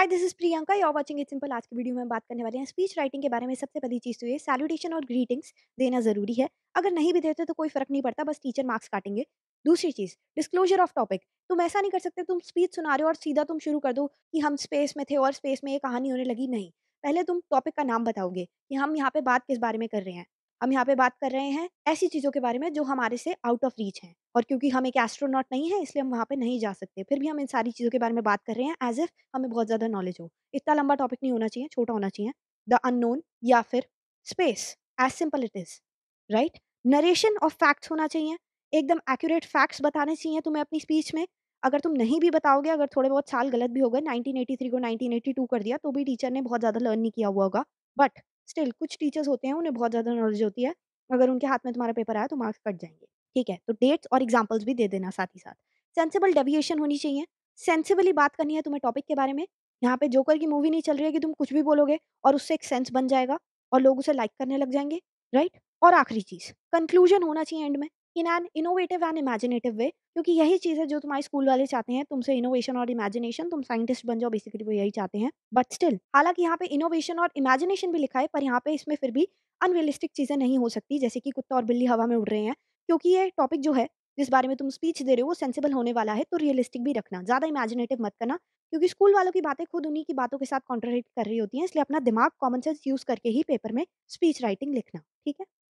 hi this is Priyanka you are watching it simple आज की video में बात करने वाले हैं स्पीच राइटिंग के बारे में सबसे पहली चीज़ तो ये सैल्यूटेशन और ग्रीटिंग्स देना ज़रूरी है अगर नहीं भी देते तो कोई फ़र्क नहीं पड़ता बस टीचर मार्क्स काटेंगे दूसरी चीज़ डिस्क्लोजर ऑफ टॉपिक तुम ऐसा नहीं कर सकते तुम स्पीच सुना रहे हो और सीधा तुम शुरू कर दो कि हम स्पेस में थे और स्पेस में ये कहानी होने लगी नहीं पहले तुम टॉपिक का नाम बताओगे कि हम यहाँ पे बात किस बारे में कर रहे हैं हम यहाँ पे बात कर रहे हैं ऐसी चीज़ों के बारे में जो हमारे से आउट ऑफ रीच है और क्योंकि हम एक एस्ट्रोनॉट नहीं है इसलिए हम वहाँ पे नहीं जा सकते फिर भी हम इन सारी चीज़ों के बारे में बात कर रहे हैं एज इफ हमें बहुत ज़्यादा नॉलेज हो इतना लंबा टॉपिक नहीं होना चाहिए छोटा होना चाहिए द अननोन या फिर space as simple it is right narration of facts होना चाहिए एकदम एक्यूरेट फैक्ट्स बताने चाहिए तुम्हें अपनी स्पीच में अगर तुम नहीं भी बताओगे अगर थोड़े बहुत साल गलत भी हो गए 1983 को 1982 कर दिया तो भी टीचर ने बहुत ज़्यादा लर्न नहीं किया हुआ होगा बट स्टिल कुछ टीचर्स होते हैं उन्हें बहुत ज़्यादा नॉलेज होती है अगर उनके हाथ में तुम्हारा पेपर आया तो मार्क्स कट जाएंगे ठीक है तो डेट्स और एग्जाम्पल्स भी दे देना साथ ही साथ सेंसिबल डेविएशन होनी चाहिए सेंसिबली बात करनी है तुम्हें टॉपिक के बारे में यहाँ पे जोकर की मूवी नहीं चल रही है कि तुम कुछ भी बोलोगे और उससे एक सेंस बन जाएगा और लोग उसे लाइक करने लग जाएंगे राइट और आखिरी चीज़ कंक्लूजन होना चाहिए एंड में in an innovative and imaginative way क्योंकि यही चीज़ है जो तुम्हारे स्कूल वाले चाहते हैं तुमसे इनोवेशन और इमेजिनेशन तुम साइंटिस्ट बन जाओ बेसिकली वो यही चाहते हैं बट स्टिल हालांकि यहाँ पे इनोवेशन और इमेजिनेशन भी लिखा है पर यहाँ पे इसमें फिर भी अनरियलिस्टिक चीज़ें नहीं हो सकती जैसे कि कुत्ता और बिल्ली हवा में उड़ रहे हैं क्योंकि ये टॉपिक जो है जिस बारे में तुम स्पीच दे रहे हो वो सेंसिबल होने वाला है तो रियलिस्टिक भी रखना ज़्यादा इमेजिनेटिव मत करना क्योंकि स्कूल वालों की बातें खुद उन्हीं की बातों के साथ कॉन्ट्रेक्ट कर रही होती हैं इसलिए अपना दिमाग कॉमन सेंस यूज़ करके ही पेपर में स्पीच राइटिंग लिखना ठीक है